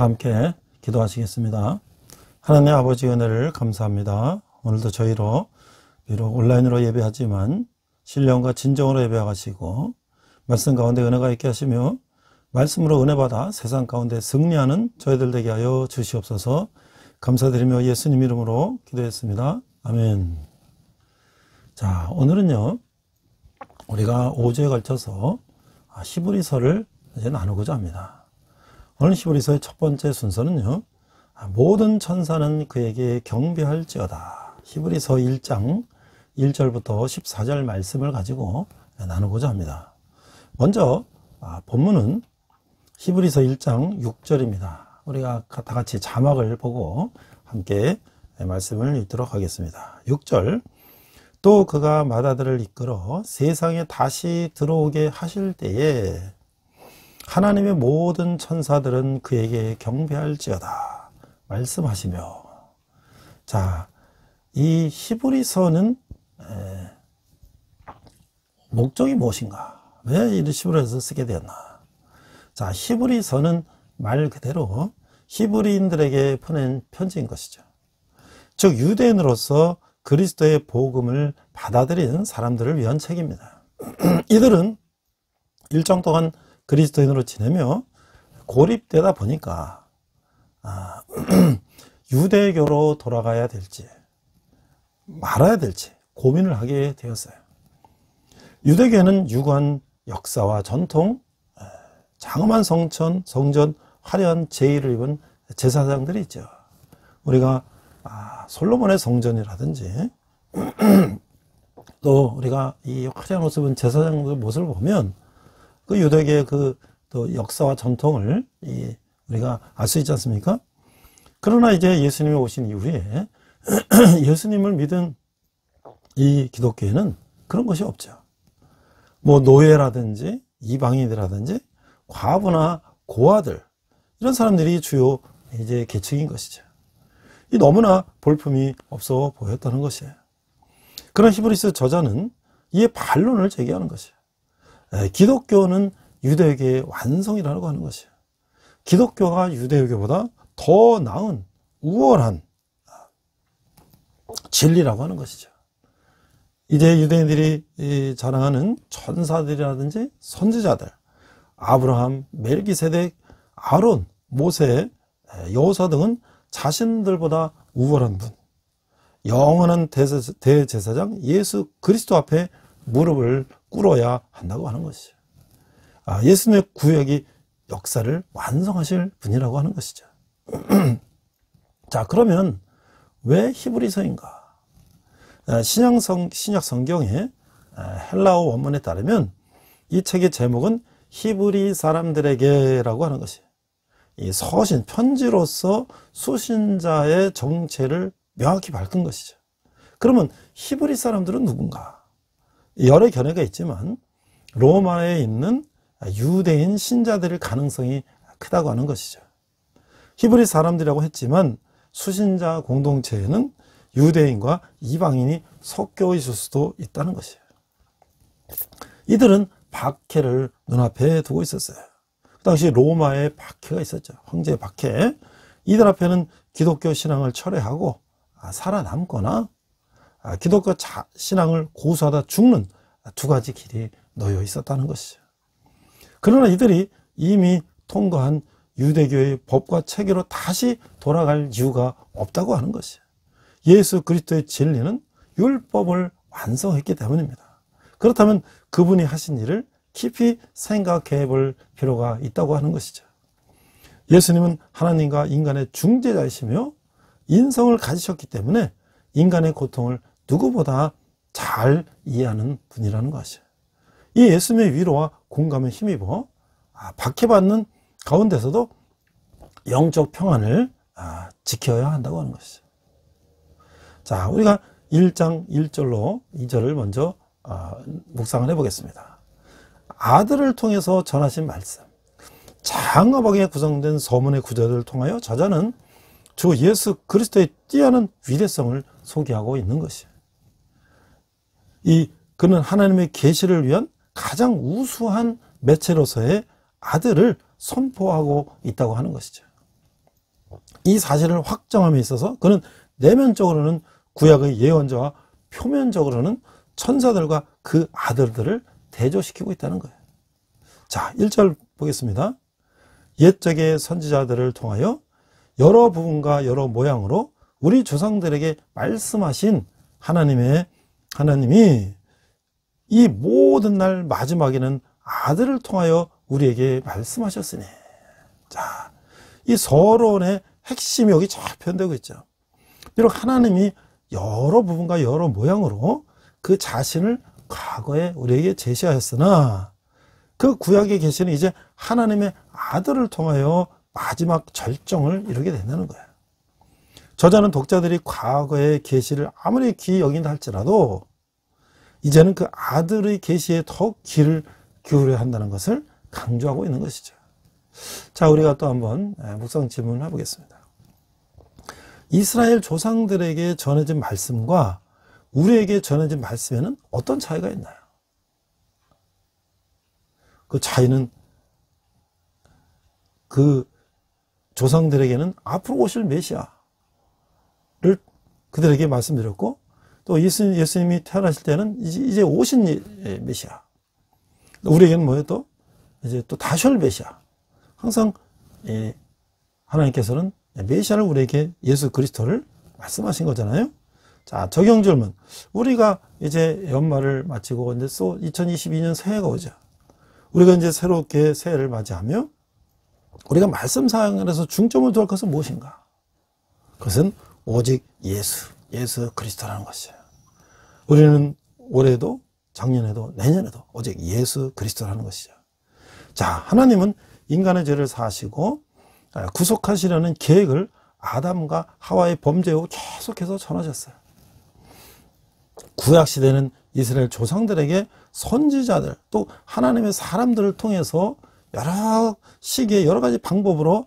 다 함께 기도하시겠습니다. 하나님 아버지 은혜를 감사합니다. 오늘도 저희로 비록 온라인으로 예배하지만 신령과 진정으로 예배하시고 말씀 가운데 은혜가 있게 하시며 말씀으로 은혜 받아 세상 가운데 승리하는 저희들 되게 하여 주시옵소서. 감사드리며 예수님 이름으로 기도했습니다. 아멘. 자, 오늘은요. 우리가 5주에 걸쳐서 히브리서를 아, 이제 나누고자 합니다. 오늘 히브리서의 첫 번째 순서는요. 아, 모든 천사는 그에게 경배할지어다. 히브리서 1장 1절부터 14절 말씀을 가지고 나누고자 합니다. 먼저 아, 본문은 히브리서 1장 6절입니다. 우리가 다 같이 자막을 보고 함께 말씀을 읽도록 하겠습니다. 6절 또 그가 마다들을 이끌어 세상에 다시 들어오게 하실 때에 하나님의 모든 천사들은 그에게 경배할지어다 말씀하시며 자, 이 히브리서는 목적이 무엇인가? 왜 이 히브리서 쓰게 되었나? 자, 히브리서는 말 그대로 히브리인들에게 보낸 편지인 것이죠. 즉 유대인으로서 그리스도의 복음을 받아들인 사람들을 위한 책입니다. 이들은 일정 동안 그리스도인으로 지내며 고립되다 보니까 아, 유대교로 돌아가야 될지 말아야 될지 고민을 하게 되었어요. 유대교는 유관, 역사와 전통, 장엄한 성천, 성전, 화려한 제의를 입은 제사장들이 있죠. 우리가 아, 솔로몬의 성전이라든지 또 우리가 이 화려한 모습은 제사장들 모습을 보면 그유대계그또 역사와 전통을 이 우리가 알 수 있지 않습니까? 그러나 이제 예수님이 오신 이후에 예수님을 믿은 이 기독교에는 그런 것이 없죠. 뭐 노예라든지 이방인이라든지 과부나 고아들 이런 사람들이 주요 이제 계층인 것이죠. 이 너무나 볼품이 없어 보였다는 것이에요. 그런 히브리스 저자는 이에 반론을 제기하는 것이에요. 예, 기독교는 유대교의 완성이라고 하는 것이에요. 기독교가 유대교보다 더 나은 우월한 진리라고 하는 것이죠. 이제 유대인들이 자랑하는 천사들이라든지 선지자들, 아브라함, 멜기세덱, 아론, 모세, 예, 여호사 등은 자신들보다 우월한 분, 영원한 대제사장 예수 그리스도 앞에 무릎을 꿇어야 한다고 하는 것이죠. 아, 예수님의 구약이 역사를 완성하실 분이라고 하는 것이죠. 자, 그러면 왜 히브리서인가? 신약성, 아, 신약 성경의 아, 헬라어 원문에 따르면 이 책의 제목은 히브리 사람들에게라고 하는 것이 이 서신 편지로서 수신자의 정체를 명확히 밝힌 것이죠. 그러면 히브리 사람들은 누군가? 여러 견해가 있지만 로마에 있는 유대인 신자들일 가능성이 크다고 하는 것이죠. 히브리 사람들이라고 했지만 수신자 공동체에는 유대인과 이방인이 섞여 있을 수도 있다는 것이에요. 이들은 박해를 눈앞에 두고 있었어요. 그 당시 로마에 박해가 있었죠. 황제의 박해. 이들 앞에는 기독교 신앙을 철회하고 살아남거나 아, 기독교 자, 신앙을 고수하다 죽는 두 가지 길이 놓여 있었다는 것이죠. 그러나 이들이 이미 통과한 유대교의 법과 체계로 다시 돌아갈 이유가 없다고 하는 것이에요. 예수 그리스도의 진리는 율법을 완성했기 때문입니다. 그렇다면 그분이 하신 일을 깊이 생각해 볼 필요가 있다고 하는 것이죠. 예수님은 하나님과 인간의 중재자이시며 인성을 가지셨기 때문에 인간의 고통을 누구보다 잘 이해하는 분이라는 것이에요. 이 예수님의 위로와 공감에 힘입어 아, 박해받는 가운데서도 영적 평안을 아, 지켜야 한다고 하는 것이죠. 자, 우리가 1장 1절로 2절을 먼저 아, 묵상을 해보겠습니다. 아들을 통해서 전하신 말씀. 장어하게 구성된 서문의 구절을 통하여 저자는 주 예수 그리스도의 뛰어난 위대성을 소개하고 있는 것이요 이 그는 하나님의 계시를 위한 가장 우수한 매체로서의 아들을 선포하고 있다고 하는 것이죠. 이 사실을 확정함에 있어서 그는 내면적으로는 구약의 예언자와 표면적으로는 천사들과 그 아들들을 대조시키고 있다는 거예요. 자, 1절 보겠습니다. 옛적의 선지자들을 통하여 여러 부분과 여러 모양으로 우리 조상들에게 말씀하신 하나님의 하나님이 이 모든 날 마지막에는 아들을 통하여 우리에게 말씀하셨으니 자, 이 서론의 핵심이 여기 잘 표현되고 있죠. 비록 하나님이 여러 부분과 여러 모양으로 그 자신을 과거에 우리에게 제시하였으나 그 구약에 계시는 이제 하나님의 아들을 통하여 마지막 절정을 이루게 된다는 거예요. 저자는 독자들이 과거의 계시를 아무리 귀히 여긴다 할지라도 이제는 그 아들의 계시에 더 귀를 기울여야 한다는 것을 강조하고 있는 것이죠. 자, 우리가 또 한번 예, 묵상 질문을 해보겠습니다. 이스라엘 조상들에게 전해진 말씀과 우리에게 전해진 말씀에는 어떤 차이가 있나요? 그 차이는 그 조상들에게는 앞으로 오실 메시아, 그들에게 말씀드렸고 또 예수님, 예수님이 태어나실 때는 이제, 이제 오신 예, 메시아. 우리에게는 뭐예요 또? 이제 또 다시 올 메시아. 항상 예, 하나님께서는 메시아를 우리에게 예수 그리스도를 말씀하신 거잖아요. 자, 적용 질문. 우리가 이제 연말을 마치고 이제 2022년 새해가 오죠. 우리가 이제 새롭게 새해를 맞이하며 우리가 말씀 사항에서 중점을 두할 것은 무엇인가? 그것은 오직 예수, 예수 그리스도라는 것이에요. 우리는 올해도 작년에도 내년에도 오직 예수 그리스도라는 것이죠. 자, 하나님은 인간의 죄를 사시고 아, 구속하시려는 계획을 아담과 하와의 범죄 후 계속해서 전하셨어요. 구약시대는 이스라엘 조상들에게 선지자들 또 하나님의 사람들을 통해서 여러 시기에 여러 가지 방법으로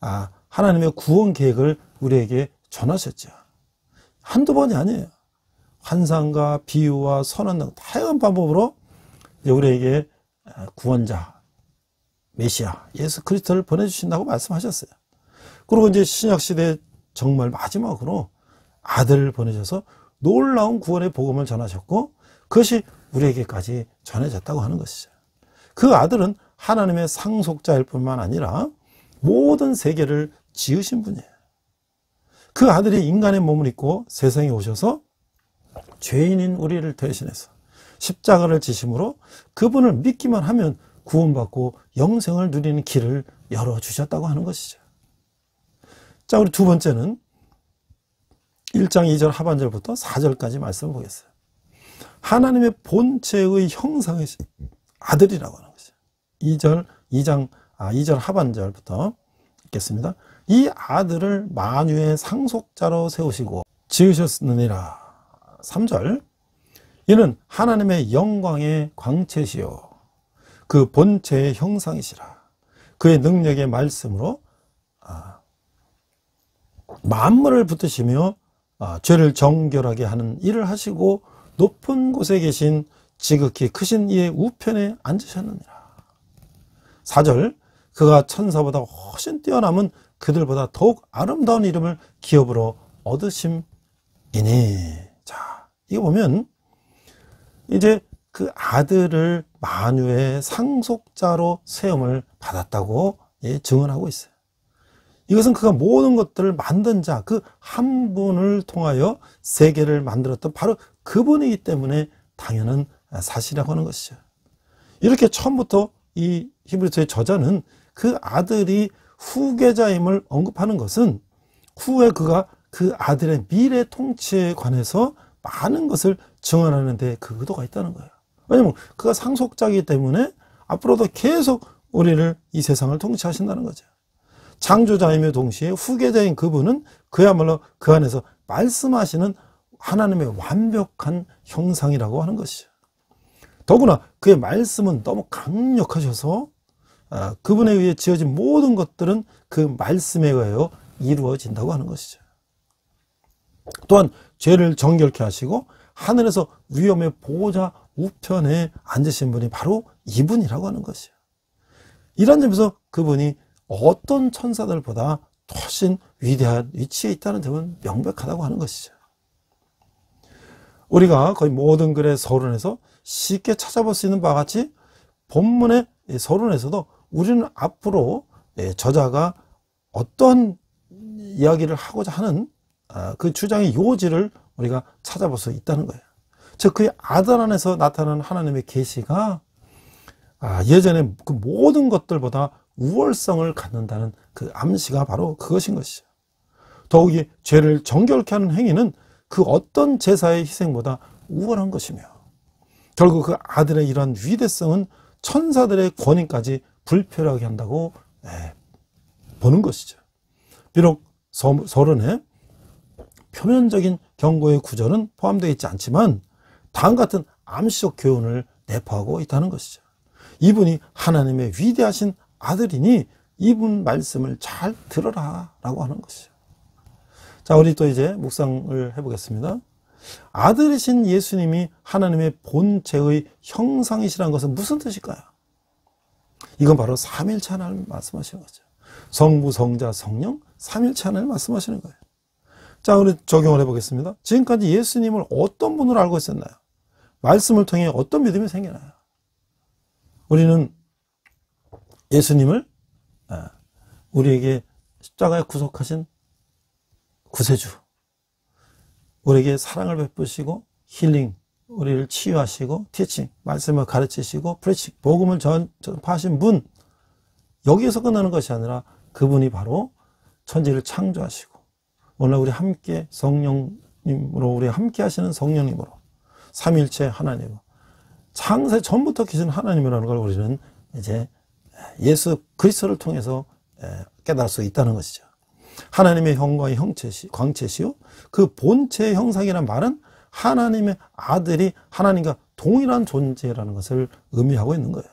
아, 하나님의 구원 계획을 우리에게 전하셨죠. 한두 번이 아니에요. 환상과 비유와 선언 등 다양한 방법으로 우리에게 구원자, 메시아, 예수 그리스도를 보내주신다고 말씀하셨어요. 그리고 이제 신약시대 정말 마지막으로 아들을 보내셔서 놀라운 구원의 복음을 전하셨고 그것이 우리에게까지 전해졌다고 하는 것이죠. 그 아들은 하나님의 상속자일 뿐만 아니라 모든 세계를 지으신 분이에요. 그 아들이 인간의 몸을 입고 세상에 오셔서 죄인인 우리를 대신해서 십자가를 지심으로 그분을 믿기만 하면 구원받고 영생을 누리는 길을 열어주셨다고 하는 것이죠. 자, 우리 두 번째는 1장 2절 하반절부터 4절까지 말씀을 보겠어요. 하나님의 본체의 형상의 아들이라고 하는 것이죠. 2절, 2장, 아, 2절 하반절부터 읽겠습니다. 이 아들을 만유의 상속자로 세우시고 지으셨느니라 3절 이는 하나님의 영광의 광채시요 그 본체의 형상이시라 그의 능력의 말씀으로 아, 만물을 붙으시며 아, 죄를 정결하게 하는 일을 하시고 높은 곳에 계신 지극히 크신 이의 우편에 앉으셨느니라 4절 그가 천사보다 훨씬 뛰어남은 그들보다 더욱 아름다운 이름을 기업으로 얻으심이니. 자, 이거 보면 이제 그 아들을 만유의 상속자로 세움을 받았다고 예, 증언하고 있어요. 이것은 그가 모든 것들을 만든 자, 그 한 분을 통하여 세계를 만들었던 바로 그분이기 때문에 당연한 사실이라고 하는 것이죠. 이렇게 처음부터 이 히브리서의 저자는 그 아들이 후계자임을 언급하는 것은 후에 그가 그 아들의 미래 통치에 관해서 많은 것을 증언하는 데 그 의도가 있다는 거예요. 왜냐면 그가 상속자이기 때문에 앞으로도 계속 우리를 이 세상을 통치하신다는 거죠. 창조자이며 동시에 후계자인 그분은 그야말로 그 안에서 말씀하시는 하나님의 완벽한 형상이라고 하는 것이죠. 더구나 그의 말씀은 너무 강력하셔서 아, 그분에 의해 지어진 모든 것들은 그 말씀에 의하여 이루어진다고 하는 것이죠. 또한 죄를 정결케 하시고 하늘에서 위험의 보호자 우편에 앉으신 분이 바로 이분이라고 하는 것이요. 이런 점에서 그분이 어떤 천사들보다 훨씬 위대한 위치에 있다는 점은 명백하다고 하는 것이죠. 우리가 거의 모든 글의 서론에서 쉽게 찾아볼 수 있는 바와 같이 본문의 서론에서도 우리는 앞으로 예, 저자가 어떤 이야기를 하고자 하는 아, 그 주장의 요지를 우리가 찾아볼 수 있다는 거예요. 즉 그의 아들 안에서 나타난 하나님의 계시가 아, 예전에 그 모든 것들보다 우월성을 갖는다는 그 암시가 바로 그것인 것이죠. 더욱이 죄를 정결케 하는 행위는 그 어떤 제사의 희생보다 우월한 것이며 결국 그 아들의 이러한 위대성은 천사들의 권위까지 불편하게 한다고 예, 보는 것이죠. 비록 서, 서론에 표면적인 경고의 구절은 포함되어 있지 않지만 다음 같은 암시적 교훈을 내포하고 있다는 것이죠. 이분이 하나님의 위대하신 아들이니 이분 말씀을 잘 들어라 라고 하는 것이죠. 자, 우리 또 이제 묵상을 해보겠습니다. 아들이신 예수님이 하나님의 본체의 형상이시라는 것은 무슨 뜻일까요? 이건 바로 3일차 하나님 말씀하시는 거죠. 성부, 성자, 성령 삼일체 하나님 말씀하시는 거예요. 자, 우리 적용을 해보겠습니다. 지금까지 예수님을 어떤 분으로 알고 있었나요? 말씀을 통해 어떤 믿음이 생겨나요? 우리는 예수님을 아, 우리에게 십자가에 구속하신 구세주, 우리에게 사랑을 베푸시고 힐링, 우리를 치유하시고 티칭 말씀을 가르치시고 프레칭 복음을 전파하신 분 여기에서 끝나는 것이 아니라 그분이 바로 천지를 창조하시고 오늘 우리 함께 성령님으로 우리 함께 하시는 성령님으로 삼일체 하나님 창세 전부터 계신 하나님이라는 걸 우리는 이제 예수 그리스도를 통해서 깨달을 수 있다는 것이죠. 하나님의 형과 형체시, 광채시요. 그 본체의 형상이란 말은 하나님의 아들이 하나님과 동일한 존재라는 것을 의미하고 있는 거예요.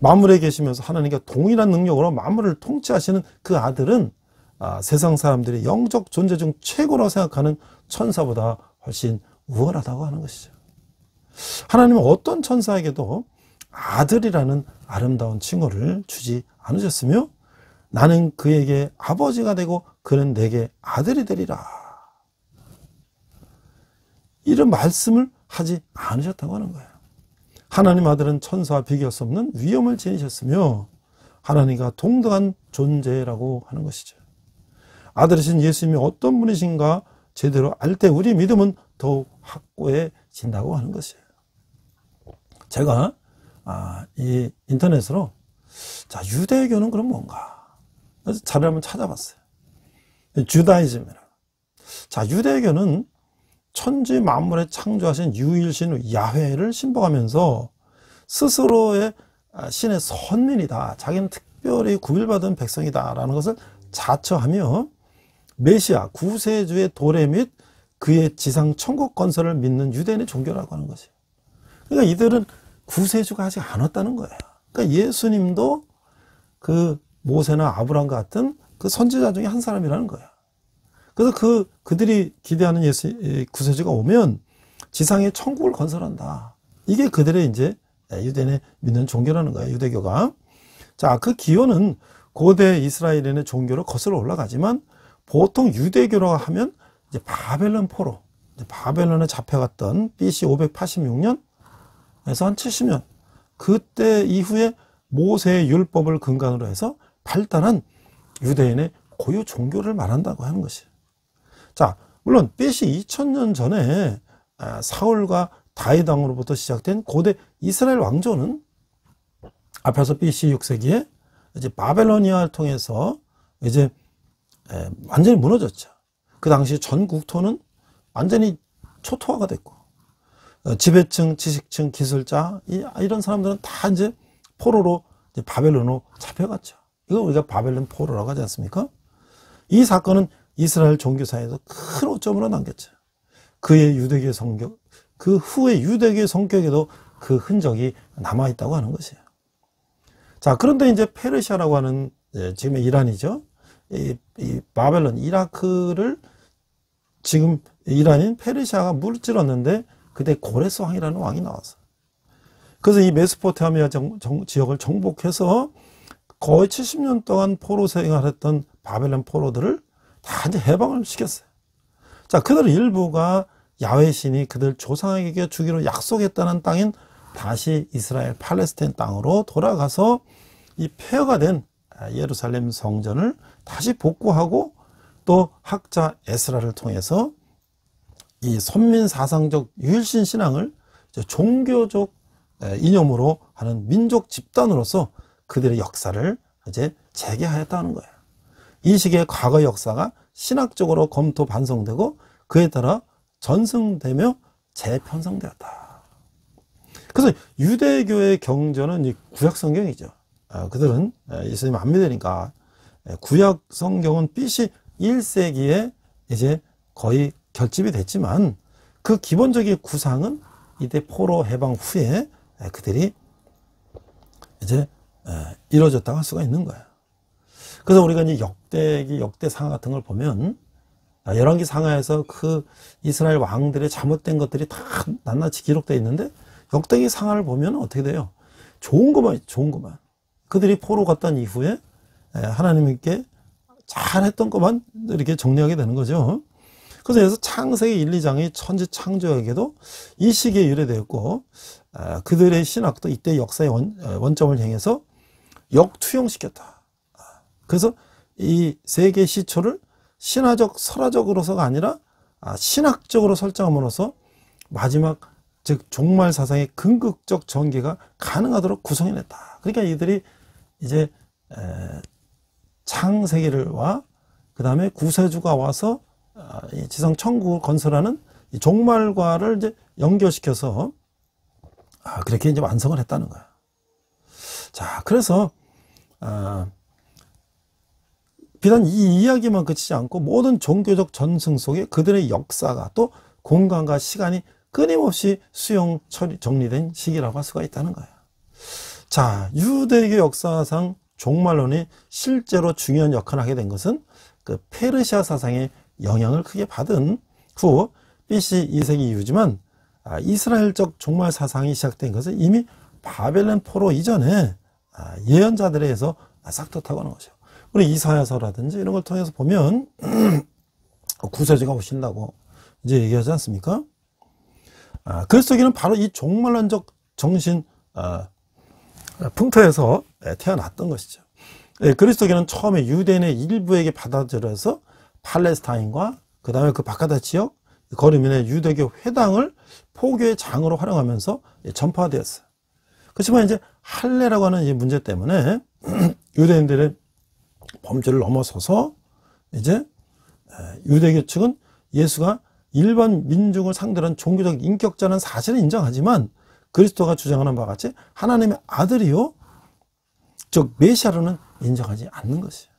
만물에 계시면서 하나님과 동일한 능력으로 만물을 통치하시는 그 아들은 아, 세상 사람들이 영적 존재 중 최고로 생각하는 천사보다 훨씬 우월하다고 하는 것이죠. 하나님은 어떤 천사에게도 아들이라는 아름다운 칭호를 주지 않으셨으며 나는 그에게 아버지가 되고 그는 내게 아들이 되리라 이런 말씀을 하지 않으셨다고 하는 거예요. 하나님 아들은 천사와 비교할 수 없는 위엄을 지니셨으며 하나님과 동등한 존재라고 하는 것이죠. 아들이신 예수님이 어떤 분이신가 제대로 알 때 우리 믿음은 더욱 확고해진다고 하는 것이에요. 제가 아, 이 인터넷으로 자 유대교는 그럼 뭔가 자료 한번 찾아봤어요. 주다이즘이라자 유대교는 천지 만물에 창조하신 유일신 야훼를 신봉하면서 스스로의 아, 신의 선민이다. 자기는 특별히 구별받은 백성이다. 라는 것을 자처하며 메시아 구세주의 도래 및 그의 지상 천국 건설을 믿는 유대인의 종교라고 하는 것이에요. 그러니까 이들은 구세주가 아직 안 왔다는 거예요. 그러니까 예수님도 그 모세나 아브라함 같은 그 선지자 중에 한 사람이라는 거예요. 그래서 그 그들이 기대하는 예수 구세주가 오면 지상에 천국을 건설한다. 이게 그들의 이제 유대인의 믿는 종교라는 거예요. 유대교가. 자, 그 기원은 고대 이스라엘인의 종교로 거슬러 올라가지만 보통 유대교라고 하면 이제 바벨론 포로, 바벨론에 잡혀갔던 BC 586년 에서 한 70년 그때 이후에 모세의 율법을 근간으로 해서 발달한 유대인의 고유 종교를 말한다고 하는 것이에요. 자, 물론 빼이 2000년 전에 아, 사울과 다윗왕으로부터 시작된 고대 이스라엘 왕조는 앞에서 BC 6세기에 이제 바벨로니아를 통해서 이제 완전히 무너졌죠. 그 당시 전 국토는 완전히 초토화가 됐고 어, 지배층, 지식층, 기술자 이런 사람들은 다 이제 포로로 바벨론으로 잡혀갔죠. 이거 우리가 바벨론 포로라고 하지 않습니까? 이 사건은 이스라엘 종교사에서 큰 오점으로 남겼죠. 그의 유대계 성격, 그 후에 유대계 성격에도 그 흔적이 남아있다고 하는 것이에요. 자, 그런데 이제 페르시아라고 하는 예, 지금의 이란이죠. 이, 이 바벨론, 이라크를 지금 이란인 페르시아가 물질었는데 그때 고레스 왕이라는 왕이 나왔어 그래서 이 메소포타미아 지역을 정복해서 거의 70년 동안 포로 생활했던 바벨론 포로들을 다 이제 해방을 시켰어요. 자, 그들 일부가 야외 신이 그들 조상에게 주기로 약속했다는 땅인 다시 이스라엘 팔레스타인 땅으로 돌아가서 이 폐허가 된 예루살렘 성전을 다시 복구하고 또 학자 에스라를 통해서 이 선민 사상적 유일신 신앙을 종교적 이념으로 하는 민족 집단으로서 그들의 역사를 이제 재개하였다는 거예요. 이 시기의 과거 역사가 신학적으로 검토 반성되고 그에 따라 전승되며 재편성되었다. 그래서 유대교의 경전은 이 구약 성경이죠. 아, 그들은 예수님 안 믿으니까 구약 성경은 BC 1세기에 이제 거의 결집이 됐지만 그 기본적인 구상은 이때 포로 해방 후에 그들이 이제 이루어졌다고 할 수가 있는 거예요. 그래서 우리가 이제 역대기 역대상 같은 걸 보면 아, 열왕기 상하에서 그 이스라엘 왕들의 잘못된 것들이 다 낱낱이 기록되어 있는데 역대기 상하를 보면 어떻게 돼요? 좋은 것만 좋은 것만 그들이 포로 갔던 이후에 하나님께 잘했던 것만 이렇게 정리하게 되는 거죠. 그래서 그래서 창세기 1, 2장이 천지 창조에게도 이 시기에 유래되었고 아, 그들의 신학도 이때 역사의 원점을 향해서 역투영시켰다. 그래서 이세계 시초를 신화적, 설화적으로서가 아니라 아, 신학적으로 설정함으로써 마지막 즉 종말 사상의 근극적 전개가 가능하도록 구성해냈다. 그러니까 이들이 이제 창세기를와 그 다음에 구세주가 와서 아, 지성 천국을 건설하는 종말과를 이제 연결시켜서 아, 그렇게 이제 완성을 했다는 거야. 자, 그래서 아, 비단 이 이야기만 그치지 않고 모든 종교적 전승 속에 그들의 역사가 또 공간과 시간이 끊임없이 수용 처리, 정리된 시기라고 할 수가 있다는 거예요. 자, 유대교 역사상 종말론이 실제로 중요한 역할을 하게 된 것은 그 페르시아 사상의 영향을 크게 받은 후 BC 2세기 이후지만 아, 이스라엘적 종말 사상이 시작된 것은 이미 바벨론 포로 이전에 아, 예언자들에 의해서 싹둑 타고 하는 거죠. 우리 이사야서라든지 이런 걸 통해서 보면 구세주가 오신다고 이제 얘기하지 않습니까? 아, 그리스도기는 바로 이 종말론적 정신 아, 풍토에서 예, 태어났던 것이죠. 예, 그리스도기는 처음에 유대인의 일부에게 받아들여서 팔레스타인과 그 다음에 그 바깥의 지역 거리민의 유대교 회당을 포교의 장으로 활용하면서 전파되었어요. 그렇지만 이제 할례라고 하는 이 문제 때문에 유대인들의 범죄를 넘어서서 이제 유대교 측은 예수가 일반 민중을 상대로 한 종교적 인격자는 사실은 인정하지만 그리스도가 주장하는 바와 같이 하나님의 아들이요 즉 메시아로는 인정하지 않는 것이에요.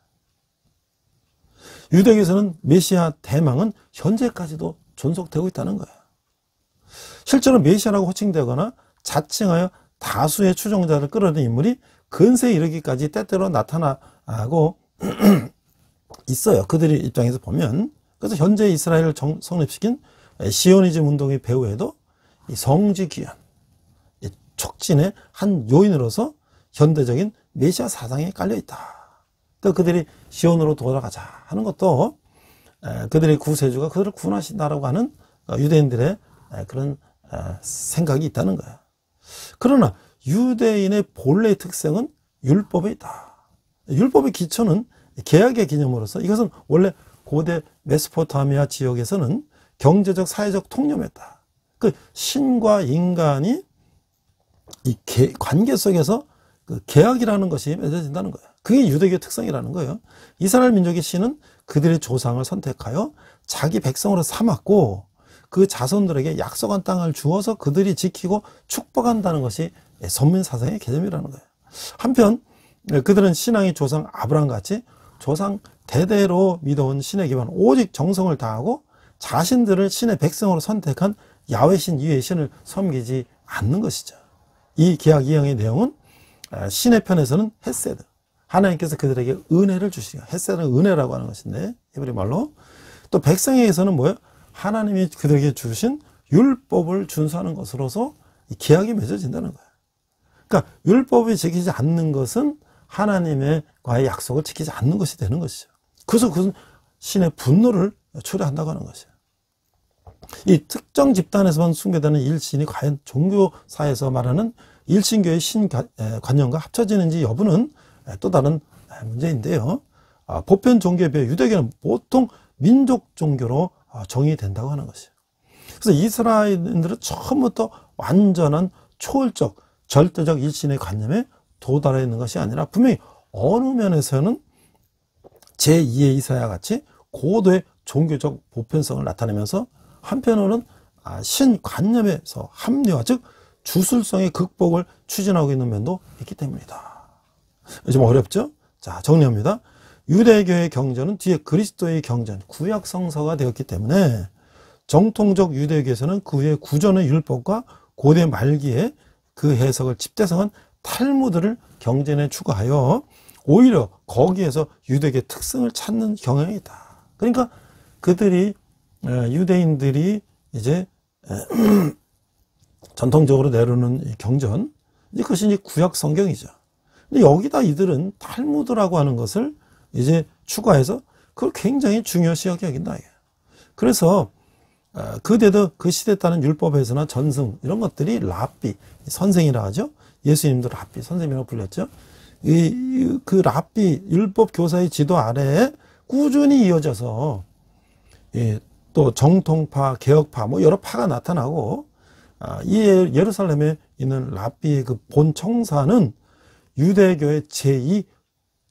유대교에서는 메시아 대망은 현재까지도 존속되고 있다는 거예요. 실제로 메시아라고 호칭되거나 자칭하여 다수의 추종자를 끌어낸 인물이 근세에 이르기까지 때때로 나타나고 있어요. 그들의 입장에서 보면. 그래서 현재 이스라엘을 정, 성립시킨 시오니즘 운동의 배후에도 이 성지 기현, 이 촉진의 한 요인으로서 현대적인 메시아 사상에 깔려 있다. 또 그들이 시온으로 돌아가자 하는 것도 그들의 구세주가 그들을 구원하신다라고 하는 어, 유대인들의 그런 생각이 있다는 거야. 그러나 유대인의 본래 특성은 율법에 있다. 율법의 기초는 계약의 개념으로서 이것은 원래 고대 메스포타미아 지역에서는 경제적 사회적 통념했다. 그 신과 인간이 이 개, 관계 속에서 그 계약이라는 것이 맺어진다는 거예요. 그게 유대교의 특성이라는 거예요. 이스라엘 민족의 신은 그들의 조상을 선택하여 자기 백성으로 삼았고 그 자손들에게 약속한 땅을 주어서 그들이 지키고 축복한다는 것이 선민사상의 개념이라는 거예요. 한편 네, 그들은 신앙의 조상 아브라함 같이 조상 대대로 믿어온 신의 기반 오직 정성을 다하고 자신들을 신의 백성으로 선택한 야외신 이외의 신을 섬기지 않는 것이죠. 이 계약 이행의 내용은 아, 신의 편에서는 햇세드 하나님께서 그들에게 은혜를 주시니 햇세드는 은혜라고 하는 것인데 히브리 말로 또 백성에게서는 뭐예요? 하나님이 그들에게 주신 율법을 준수하는 것으로서 계약이 맺어진다는 거예요. 그러니까 율법이 지키지 않는 것은 하나님과의 의 약속을 지키지 않는 것이 되는 것이죠. 그래서 그 신의 분노를 초래한다고 하는 것이에요. 이 특정 집단에서만 숭배되는 일신이 과연 종교사에서 말하는 일신교의 신관념과 합쳐지는지 여부는 또 다른 문제인데요. 아, 보편 종교에 비해 유대교는 보통 민족 종교로 아, 정의된다고 하는 것이에요. 그래서 이스라엘인들은 처음부터 완전한 초월적 절대적 일신의 관념에 도달해 있는 것이 아니라 분명히 어느 면에서는 제2의 이사야 같이 고도의 종교적 보편성을 나타내면서 한편으로는 아, 신관념에서 합리화 즉 주술성의 극복을 추진하고 있는 면도 있기 때문이다. 좀 어렵죠? 자 정리합니다. 유대교의 경전은 뒤에 그리스도의 경전 구약 성서가 되었기 때문에 정통적 유대교에서는 그 후에 구전의 율법과 고대 말기에 그 해석을 집대성한 탈무드를 경전에 추가하여 오히려 거기에서 유대계 특성을 찾는 경향이 다 그러니까 그들이 유대인들이 이제 전통적으로 내려오는 경전 이것이 이제 구약 성경이죠. 근데 여기다 이들은 탈무드라고 하는 것을 이제 추가해서 그걸 굉장히 중요시 하게 여긴다. 그래서 그대도 그 시대 에 따른 율법에서나 전승 이런 것들이 라비 선생이라 하죠. 예수님도 랍비 선생님이라고 불렸죠. 이, 그 랍비 율법 교사의 지도 아래에 꾸준히 이어져서 예, 또 정통파, 개혁파 뭐 여러 파가 나타나고 아, 이 예, 예루살렘에 있는 랍비의 그본 청사는 유대교의 제2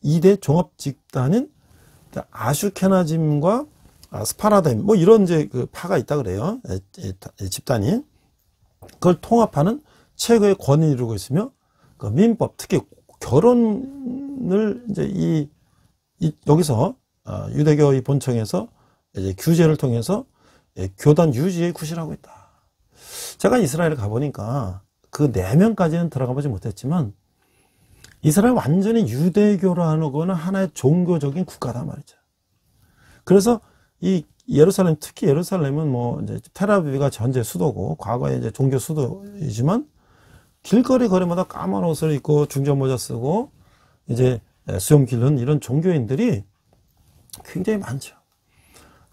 2대 종합 집단인 그 아슈케나짐과 아, 스파라다임 뭐 이런 이제 그 파가 있다 그래요. 집단이 그걸 통합하는 최고의 권위를 이루고 있으며 그 민법 특히 결혼을 이제 이, 이 여기서 어, 아, 유대교의 본청에서 이제 규제를 통해서 예, 교단 유지에 구실하고 있다. 제가 이스라엘을 가보니까 그 내면까지는 들어가보지 못했지만 이스라엘 완전히 유대교라는 거는 하나의 종교적인 국가다 말이죠. 그래서 이 예루살렘 특히 예루살렘은 뭐 이제 테라비브가 전제 수도고 과거에 이제 종교 수도이지만 길거리 거리마다 까만 옷을 입고 중전모자 쓰고 이제 수염 길른 이런 종교인들이 굉장히 많죠.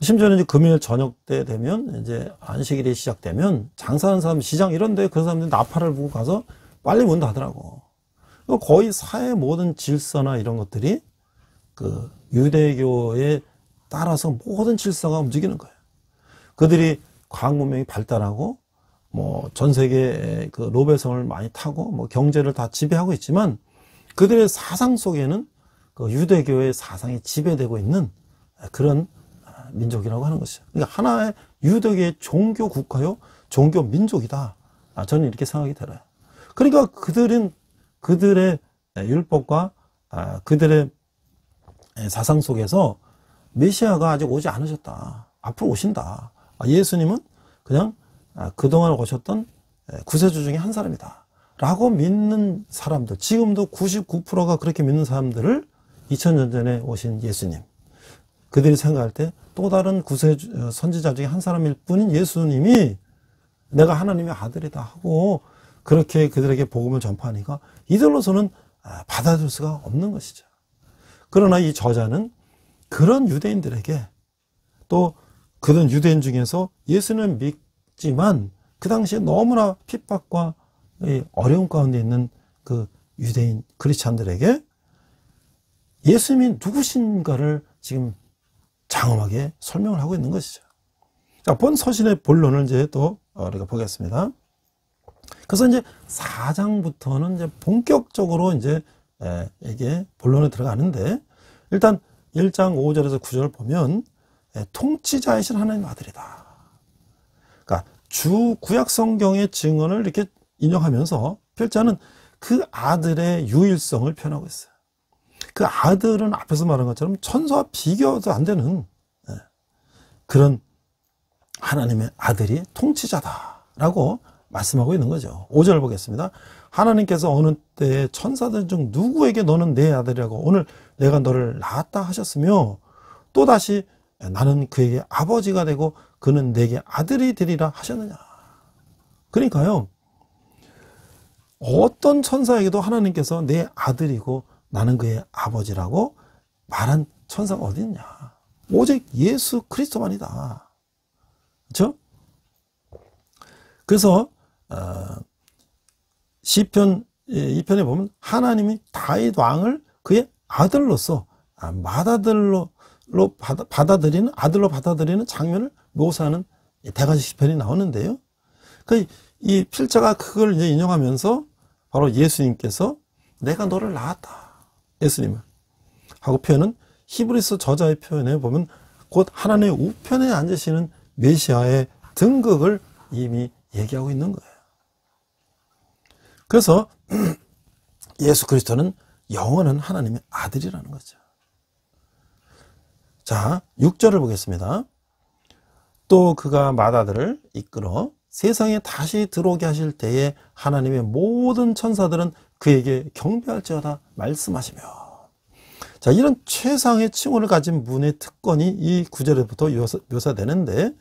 심지어는 이제 금요일 저녁 때 되면 이제 안식일이 시작되면 장사하는 사람 시장 이런 데 그런 사람들이 나팔을 보고 가서 빨리 문 닫으라고. 거의 사회 모든 질서나 이런 것들이 그 유대교에 따라서 모든 질서가 움직이는 거예요. 그들이 과학 문명이 발달하고 뭐전 세계 그로베성을 많이 타고 뭐 경제를 다 지배하고 있지만 그들의 사상 속에는 그 유대교의 사상이 지배되고 있는 그런 민족이라고 하는 것이죠. 그러니까 하나의 유대교의 종교 국가요, 종교 민족이다. 아, 저는 이렇게 생각이 들어요. 그러니까 그들은 그들의 율법과 아, 그들의 사상 속에서 메시아가 아직 오지 않으셨다. 앞으로 오신다. 아, 예수님은 그냥 아, 그동안 오셨던 예, 구세주 중에 한 사람이다. 라고 믿는 사람들, 지금도 99%가 그렇게 믿는 사람들을 2000년 전에 오신 예수님. 그들이 생각할 때 또 다른 구세주, 어, 선지자 중에 한 사람일 뿐인 예수님이 내가 하나님의 아들이다 하고 그렇게 그들에게 복음을 전파하니까 이들로서는 아, 받아들일 수가 없는 것이죠. 그러나 이 저자는 그런 유대인들에게 또 그런 유대인 중에서 예수는 믿 있지만 그 당시에 너무나 핍박과 어려운 가운데 있는 그 유대인 그리스찬들에게 예수님이 누구신가를 지금 장엄하게 설명을 하고 있는 것이죠. 자, 본 서신의 본론을 이제 또 어, 우리가 보겠습니다. 그래서 이제 4장부터는 이제 본격적으로 이제 이게 본론에 들어가는데 일단 1장 5절에서 9절을 보면 통치자이신 하나님 아들이다. 주 구약 성경의 증언을 이렇게 인용하면서 필자는 그 아들의 유일성을 표현하고 있어요. 그 아들은 앞에서 말한 것처럼 천사와 비교도 안 되는 예, 그런 하나님의 아들이 통치자다라고 말씀하고 있는 거죠. 5절 보겠습니다. 하나님께서 어느 때에 천사들 중 누구에게 너는 내 아들이라고 오늘 내가 너를 낳았다 하셨으며 또다시 나는 그에게 아버지가 되고 그는 내게 아들이 되리라 하셨느냐. 그러니까요. 어떤 천사에게도 하나님께서 내 아들이고 나는 그의 아버지라고 말한 천사가 어디 냐 오직 예수 그리스도만이다. 그죠 그래서 어, 시편 이편에 보면 하나님이 다윗 왕을 그의 아들로서 맏아들로 아, 받아들이는 아들로 받아들이는 장면을 묘사하는 대가지 네 시편이 나오는데요. 그 이 필자가 그걸 이제 인용하면서 바로 예수님께서 내가 너를 낳았다. 예수님은. 하고 표현은 히브리스 저자의 표현에 보면 곧 하나님의 우편에 앉으시는 메시아의 등극을 이미 얘기하고 있는 거예요. 그래서 예수 그리스도는 영원한 하나님의 아들이라는 거죠. 자, 6절을 보겠습니다. 또 그가 마다들을 이끌어 세상에 다시 들어오게 하실 때에 하나님의 모든 천사들은 그에게 경배할지어다 말씀하시며 자 이런 최상의 칭호를 가진 문의 특권이 이 구절에부터 묘사되는데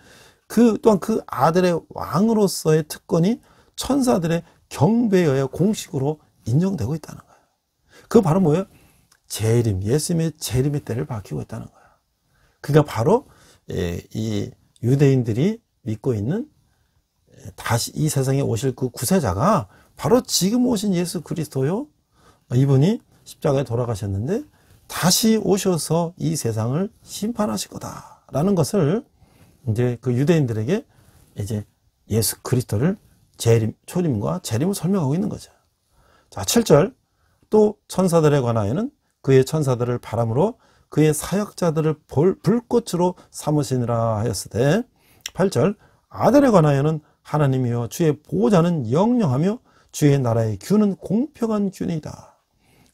그 또한 그 아들의 왕으로서의 특권이 천사들의 경배여야 공식으로 인정되고 있다는 거예요. 그 바로 뭐예요? 재림, 예수님의 재림의 때를 밝히고 있다는 거예요. 그가 바로 예, 이 유대인들이 믿고 있는 다시 이 세상에 오실 그 구세자가 바로 지금 오신 예수 그리스도요. 이분이 십자가에 돌아가셨는데 다시 오셔서 이 세상을 심판하실 거다라는 것을 이제 그 유대인들에게 이제 예수 그리스도를 재림, 초림과 재림을 설명하고 있는 거죠. 자, 7절 또 천사들에 관하여는 그의 천사들을 바람으로 그의 사역자들을 볼, 불꽃으로 삼으시느라 하였으되 8절 아들에 관하여는 하나님이여 주의 보호자는 영영하며 주의 나라의 균은 공평한 균이다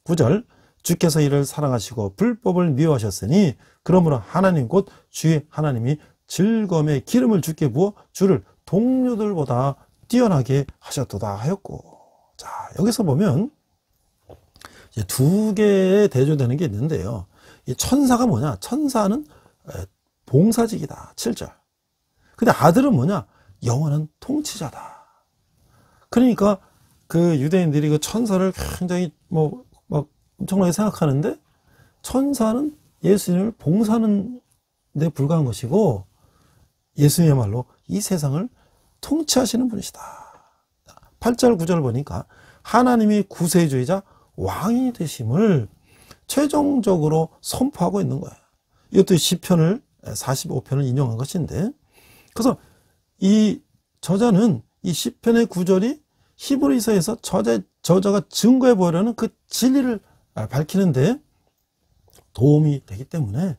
9절 주께서 이를 사랑하시고 불법을 미워하셨으니 그러므로 하나님 곧 주의 하나님이 즐거움의 기름을 주께 부어 주를 동료들보다 뛰어나게 하셨도다 하였고 자 여기서 보면 두개의 대조되는 게 있는데요 이 천사가 뭐냐? 천사는 봉사직이다. 7절. 근데 아들은 뭐냐? 영원한 통치자다. 그러니까 그 유대인들이 그 천사를 굉장히 뭐 막 엄청나게 생각하는데 천사는 예수님을 봉사하는 데 불과한 것이고 예수님이야말로 이 세상을 통치하시는 분이시다. 8절 9절 을 보니까 하나님이 구세주의자 왕이 되심을 최종적으로 선포하고 있는 거예요. 이것도 시편을 45편을 예, 인용한 것인데 그래서 이 저자는 이 시편의 구절이 히브리서에서 저자, 저자가 증거해 보려는 그 진리를 아, 밝히는데 도움이 되기 때문에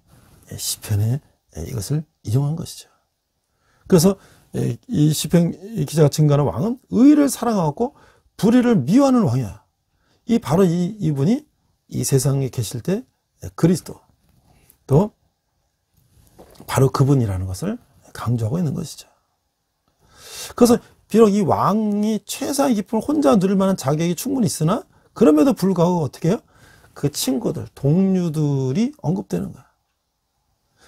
예, 시편에 예, 이것을 인용한 것이죠. 그래서 이 시편 기자가 증거하는 왕은 의를 사랑하고 불의를 미워하는 왕이야. 이 바로 이 이분이 이 세상에 계실 때 그리스도 또 바로 그분이라는 것을 강조하고 있는 것이죠. 그래서 비록 이 왕이 최상의 기쁨을 혼자 누릴 만한 자격이 충분히 있으나 그럼에도 불구하고 어떻게 해요? 그 친구들, 동료들이 언급되는 거야.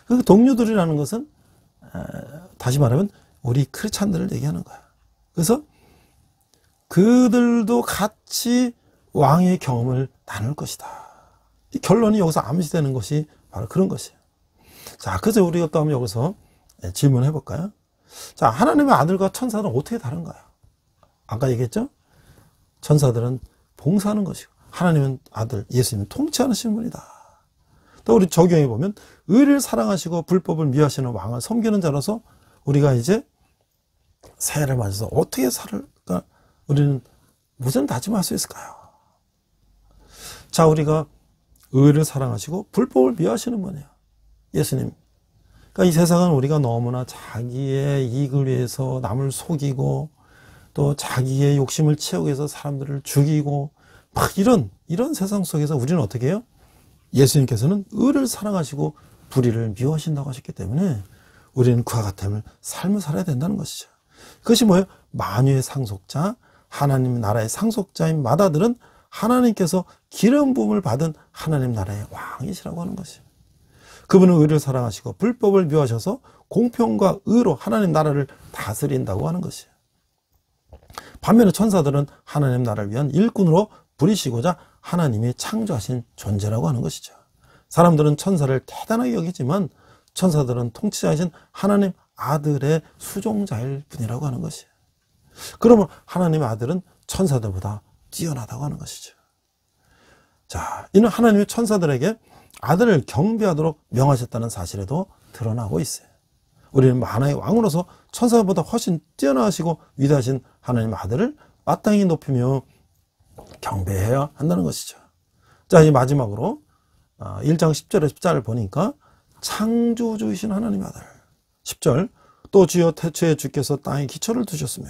그 동료들이라는 것은 아, 다시 말하면 우리 크리찬들을 얘기하는 거야. 그래서 그들도 같이 왕의 경험을 나눌 것이다. 결론이 여기서 암시되는 것이 바로 그런 것이에요. 자, 그래서 우리가 또 한번 여기서 예, 질문해 볼까요? 자, 하나님의 아들과 천사는 어떻게 다른가요? 아까 얘기했죠? 천사들은 봉사하는 것이고, 하나님은 아들, 예수님은 통치하는신 분이다. 또 우리 적용해 보면, 의를 사랑하시고 불법을 미워하시는 왕을 섬기는 자로서 우리가 이제 새해를 맞아서 어떻게 살을까? 우리는 무슨 다짐할 수 있을까요? 자, 우리가 의를 사랑하시고 불법을 미워하시는 거네요. 예수님. 그러니까 이 세상은 우리가 너무나 자기의 이익을 위해서 남을 속이고 또 자기의 욕심을 채우기 위해서 사람들을 죽이고 막 이런 이런 세상 속에서 우리는 어떻게 해요? 예수님께서는 의를 사랑하시고 불의를 미워하신다고 하셨기 때문에 우리는 그와 같음을 삶을 살아야 된다는 것이죠. 그것이 뭐예요? 만유의 상속자, 하나님 나라의 상속자인 마다들은 하나님께서 기름 부음을 받은 하나님 나라의 왕이시라고 하는 것입니다. 그분은 의를 사랑하시고 불법을 미워하셔서 공평과 의로 하나님 나라를 다스린다고 하는 것이에요. 반면에 천사들은 하나님 나라를 위한 일꾼으로 부리시고자 하나님이 창조하신 존재라고 하는 것이죠. 사람들은 천사를 대단하게 여기지만 천사들은 통치자이신 하나님 아들의 수종자일 뿐이라고 하는 것이에요. 그러면 하나님 아들은 천사들보다 뛰어나다고 하는 것이죠. 자, 이는 하나님의 천사들에게 아들을 경배하도록 명하셨다는 사실에도 드러나고 있어요. 우리는 하나의 왕으로서 천사보다 훨씬 뛰어나시고 위대하신 하나님 아들을 마땅히 높이며 경배해야 한다는 것이죠. 자, 이 마지막으로 1장 10절에 14를 보니까 창조주이신 하나님 아들. 10절. 또 주여 태초에 주께서 땅에 기초를 두셨으며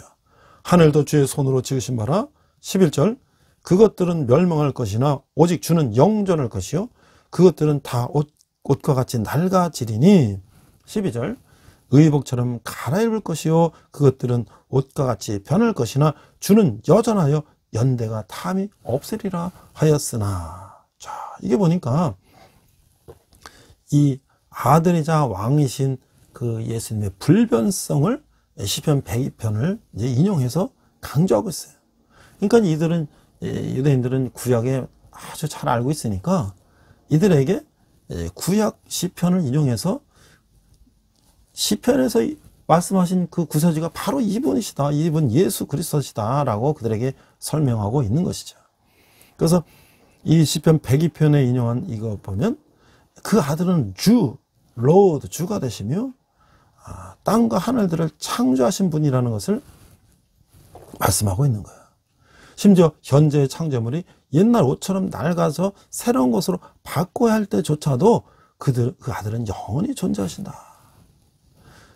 하늘도 주의 손으로 지으신 바라 11절 그것들은 멸망할 것이나 오직 주는 영존할 것이요 그것들은 다 옷, 과 같이 낡아지리니 12절 의복처럼 갈아입을 것이요 그것들은 옷과 같이 변할 것이나 주는 여전하여 연대가 탐이 없으리라 하였으나 자 이게 보니까 이 아들이자 왕이신 그 예수님의 불변성을 시편 102편을 인용해서 강조하고 있어요. 그러니까 이들은 예, 유대인들은 구약에 아주 잘 알고 있으니까 이들에게 예, 구약 시편을 인용해서 시편에서 말씀하신 그 구세주가 바로 이분이시다. 이분 예수 그리스도시다라고 그들에게 설명하고 있는 것이죠. 그래서 이 시편 102편에 인용한 이거 보면 그 아들은 주, 로드 주가 되시며 아, 땅과 하늘들을 창조하신 분이라는 것을 말씀하고 있는 거예요. 심지어 현재의 창조물이 옛날 옷처럼 낡아서 새로운 것으로 바꿔야 할 때조차도 그들, 그 아들은 영원히 존재하신다.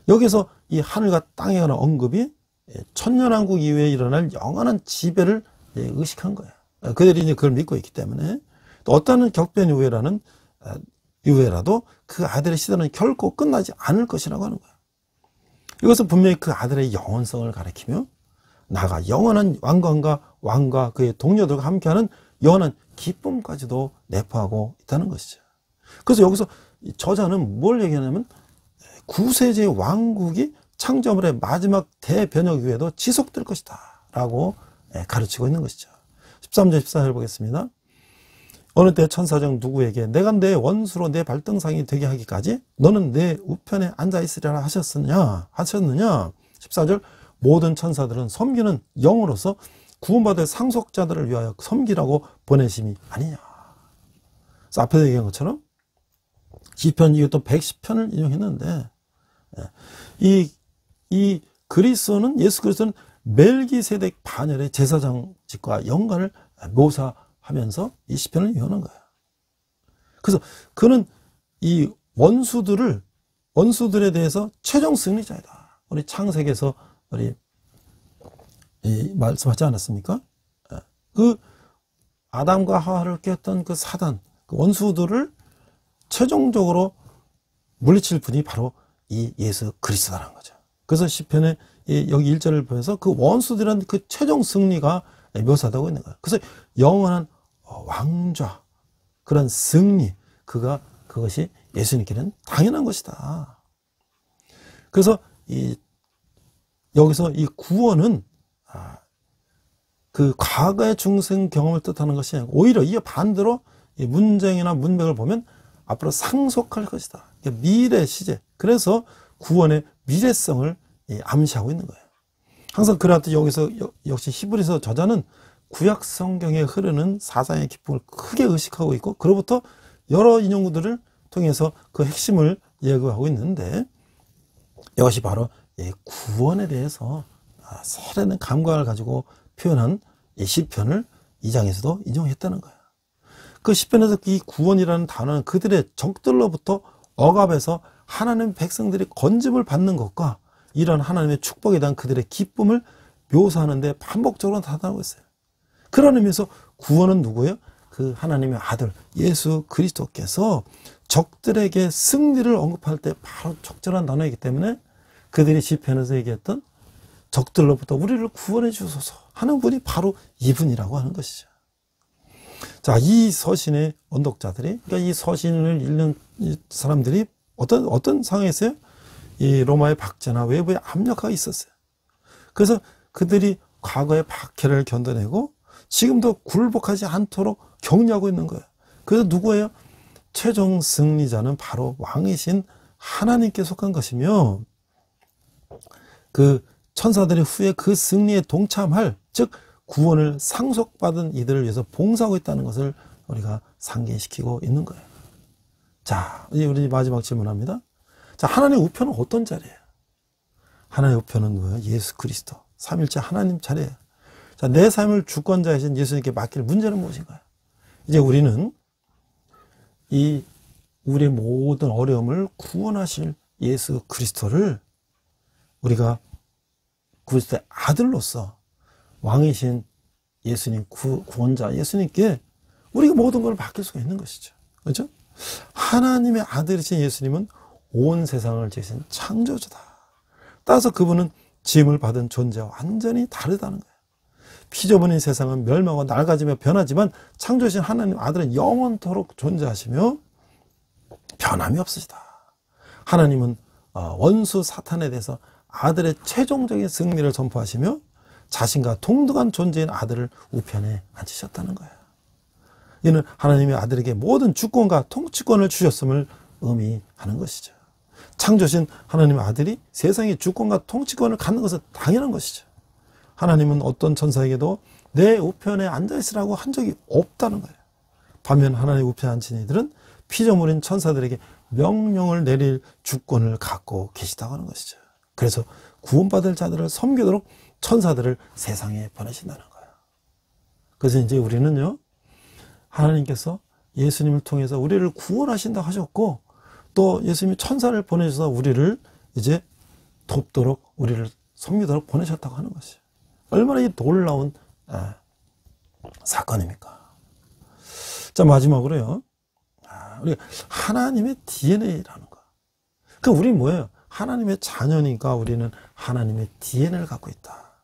여기서 이 하늘과 땅에 관한 언급이 천년왕국 이후에 일어날 영원한 지배를 예, 의식한 거야. 그들이 이제 그걸 믿고 있기 때문에 또 어떠한 격변 이후에라는 아, 이후에라도 그 아들의 시대는 결코 끝나지 않을 것이라고 하는 거야. 이것은 분명히 그 아들의 영원성을 가리키며 나가 영원한 왕관과 왕과 그의 동료들과 함께하는 영원한 기쁨까지도 내포하고 있다는 것이죠. 그래서 여기서 저자는 뭘 얘기하냐면 구세제 왕국이 창조물의 마지막 대변혁 이후에도 지속될 것이다 라고 예, 가르치고 있는 것이죠. 13절 14절 보겠습니다. 어느 때 천사장 누구에게 내가 내 원수로 내 발등상이 되게 하기까지 너는 내 우편에 앉아 있으리라 하셨느냐 하셨느냐 14절 모든 천사들은 섬기는 영으로서 구원받을 상속자들을 위하여 섬기라고 보내심이 아니냐. 그래서 앞에서 얘기한 것처럼 시편 이후 또 110편을 인용했는데 예. 이, 이 그리스도는 예수 그리스도는 멜기세덱 반열의 제사장직과 연관을 묘사하면서 이 시편을 이어는 거야. 그래서 그는 이 원수들을 원수들에 대해서 최종 승리자이다. 우리 창세기에서 우리 말씀하지 않았습니까? 예. 그 아담과 하와를 깼던 그 사단, 그 원수들을 최종적으로 물리칠 분이 바로 이 예수 그리스도라는 거죠. 그래서 시편의 여기 일절을 보면서 그 원수들한 그 최종 승리가 묘사되고 있는 거예요. 그래서 영원한 왕좌 그런 승리 그가 그것이 예수님께는 당연한 것이다. 그래서 이 여기서 이 구원은 아, 그 과거의 중생 경험을 뜻하는 것이 아니고 오히려 이에 반대로 이 문쟁이나 문맥을 보면 앞으로 상속할 것이다. 미래 시제. 그래서 구원의 미래성을 암시하고 있는 거예요. 항상 그래왔듯 여기서 역시 히브리서 저자는 구약 성경에 흐르는 사상의 기쁨을 크게 의식하고 있고 그로부터 여러 인용구들을 통해서 그 핵심을 예고하고 있는데 이것이 바로 예, 구원에 대해서 아, 설는 감각을 가지고 표현한 이 시편을 이장에서도 인정했다는 거야. 그 시편에서 이 구원이라는 단어는 그들의 적들로부터 억압에서 하나님 백성들이 건집을 받는 것과 이런 하나님의 축복에 대한 그들의 기쁨을 묘사하는데 반복적으로 나타나고 있어요. 그런 의미에서 구원은 누구예요? 그 하나님의 아들 예수 그리스도께서 적들에게 승리를 언급할 때 바로 적절한 단어이기 때문에 그들이 집회에서 얘기했던 적들로부터 우리를 구원해 주소서 하는 분이 바로 이분이라고 하는 것이죠. 자, 이 서신의 언덕자들이, 그러니까 이 서신을 읽는 사람들이 어떤, 어떤 상황에서이 로마의 박제나 외부의 압력이 있었어요. 그래서 그들이 과거의 박해를 견뎌내고 지금도 굴복하지 않도록 격려하고 있는 거예요. 그래서 누구예요? 최종 승리자는 바로 왕이신 하나님께 속한 것이며 그 천사들의 후에 그 승리에 동참할 즉 구원을 상속받은 이들을 위해서 봉사하고 있다는 것을 우리가 상기시키고 있는 거예요. 자, 이제 우리 마지막 질문합니다. 자, 하나님의 우편은 어떤 자리예요? 하나님의 우편은 구예요 예수 그리스도. 삼일째 하나님 자리예요 자, 내 삶을 주권자이신 예수님께 맡길 문제는 무엇인가요? 이제 우리는 이 우리의 모든 어려움을 구원하실 예수 그리스도를 우리가 구리스 아들로서 왕이신 예수님 구, 원자 예수님께 우리가 모든 걸 맡길 수가 있는 것이죠. 그렇죠? 하나님의 아들이신 예수님은 온 세상을 지신 으 창조주다. 따라서 그분은 지음을 받은 존재와 완전히 다르다는 거예요. 피조물인 세상은 멸망하고 낡아지며 변하지만 창조신 하나님 아들은 영원토록 존재하시며 변함이 없으시다. 하나님은 어, 원수 사탄에 대해서 아들의 최종적인 승리를 선포하시며 자신과 동등한 존재인 아들을 우편에 앉히셨다는 거예요. 이는 하나님이 아들에게 모든 주권과 통치권을 주셨음을 의미하는 것이죠. 창조신 하나님의 아들이 세상의 주권과 통치권을 갖는 것은 당연한 것이죠. 하나님은 어떤 천사에게도 내 우편에 앉아있으라고 한 적이 없다는 거예요. 반면 하나님 우편에 앉힌 이들은 피조물인 천사들에게 명령을 내릴 주권을 갖고 계시다고 하는 것이죠. 그래서 구원받을 자들을 섬기도록 천사들을 세상에 보내신다는 거예요. 그래서 이제 우리는요, 하나님께서 예수님을 통해서 우리를 구원하신다 하셨고, 또 예수님이 천사를 보내셔서 우리를 이제 돕도록, 우리를 섬기도록 보내셨다고 하는 것이에요. 얼마나 이 놀라운 아, 사건입니까? 자, 마지막으로요. 아, 우리 하나님의 DNA라는 거. 그, 우리 뭐예요? 하나님의 자녀니까 우리는 하나님의 DNA를 갖고 있다.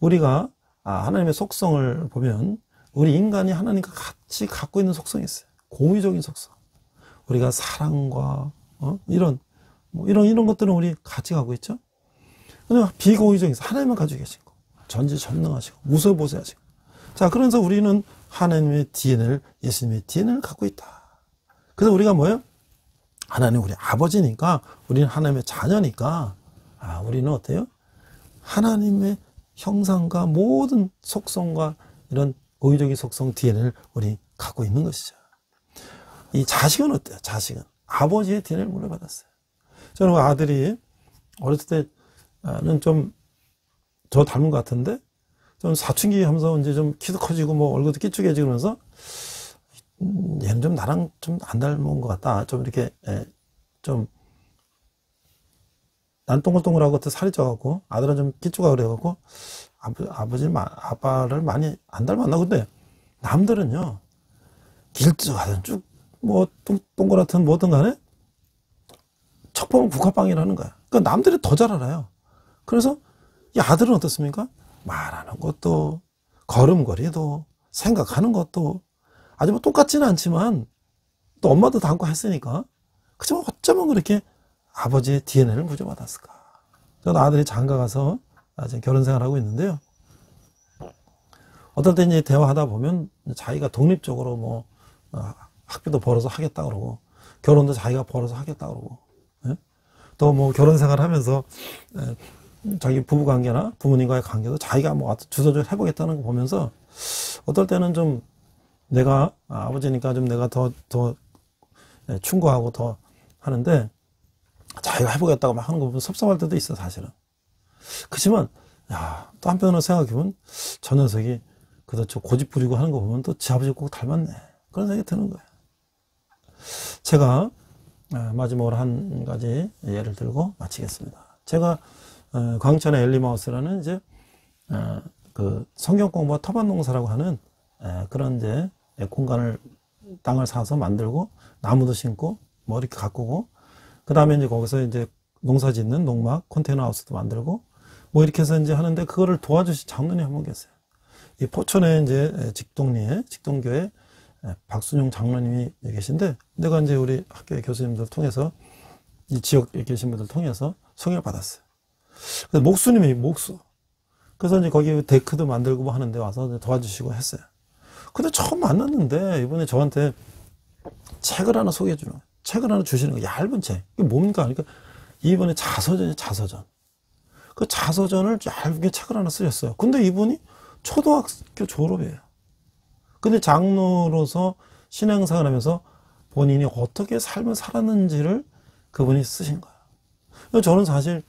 우리가 아, 하나님의 속성을 보면 우리 인간이 하나님과 같이 갖고 있는 속성이 있어요. 공의적인 속성. 우리가 사랑과 어? 이런 뭐 이런 이런 것들은 우리 같이 가고 있죠. 근데 비공의적인 하나님만 가지고 계신 거. 전지전능하시고 무서보세하시고. 자, 그래서 우리는 하나님의 DNA를 예수님의 DNA를 갖고 있다. 그래서 우리가 뭐예요? 하나님 우리 아버지니까 우리는 하나님의 자녀니까 아, 우리는 어때요? 하나님의 형상과 모든 속성과 이런 의적인 속성 DNA를 우리 갖고 있는 것이죠. 이 자식은 어때요? 자식은 아버지의 DNA를 물려받았어요. 저는 그 아들이 어렸을 때는 아, 좀저 닮은 것 같은데 좀 사춘기 하면서 이제 좀 키도 커지고 뭐 얼굴도 끼쭉해지면서 음, 얘는 좀 나랑 좀 안 닮은 것 같다. 좀 이렇게, 에, 예, 좀, 난 동글동글하고 살이 쪄갖고, 아들은 좀 끼쭈가 그래갖고, 아버, 아버지, 아빠를 많이 안 닮았나. 근데 남들은요, 길쭉하든 쭉, 뭐, 동, 동그랗든 뭐든 간에, 척보은 국화빵이라는 거야. 그러니까 남들이 더 잘 알아요. 그래서 이 아들은 어떻습니까? 말하는 것도, 걸음걸이도, 생각하는 것도, 아주 뭐 똑같지는 않지만 또 엄마도 닮고 했으니까 그지만 뭐 어쩌면 그렇게 아버지의 DNA를 구조받았을까. 저는 아들이 장가 가서 지금 결혼 생활하고 있는데요. 어떨때 이제 대화하다 보면 자기가 독립적으로 뭐학교도 어, 벌어서 하겠다 그러고 결혼도 자기가 벌어서 하겠다 그러고 예? 또뭐 결혼 생활하면서 을 예, 자기 부부 관계나 부모님과의 관계도 자기가 뭐 주도적으로 해보겠다는 거 보면서 어떨 때는 좀 내가 아, 버지니까좀 내가 더, 더 예, 충고하고 더 하는데 자기가 해보겠다고 막 하는 거 보면 섭섭할 때도 있어 사실은 그렇지만 야, 또 한편으로 생각해보면 저 녀석이 그다지 고집 부리고 하는 거 보면 또 지 아버지 꼭 닮았네 그런 생각이 드는 거야 제가 아, 마지막으로 한 가지 예를 들고 마치겠습니다 제가 어, 광천의 엘리마우스라는 이제 어, 그 성경 공부와 터반 농사라고 하는 그런 이제 예, 공간을 땅을 사서 만들고 나무도 심고 뭐 이렇게 가꾸고 그 다음에 이제 거기서 이제 농사 짓는 농막 컨테이너하우스도 만들고 뭐 이렇게 해서 이제 하는데 그거를 도와주신 장로님 한 분 계세요. 이 포천에 이제 예, 직동리에 직동교에 예, 박순용 장로님이 계신데 내가 이제 우리 학교 의 교수님들 통해서 이 지역에 계신 분들 통해서 성의를 받았어요. 목수님이 목수. 그래서 이제 거기 데크도 만들고 뭐 하는데 와서 도와주시고 했어요. 근데 처음 만났는데 이번에 저한테 책을 하나 소개해 주는 책을 하나 주시는 거 얇은 책. 이게 뭡니까? 그러니까 이번에 자서전이 자서전. 그 자서전을 얇게 책을 하나 쓰셨어요. 근데 이분이 초등학교 졸업이에요. 근데 장로로서 신앙생활 하면서 본인이 어떻게 삶을 살았는지를 그분이 쓰신 거예요. 저는 사실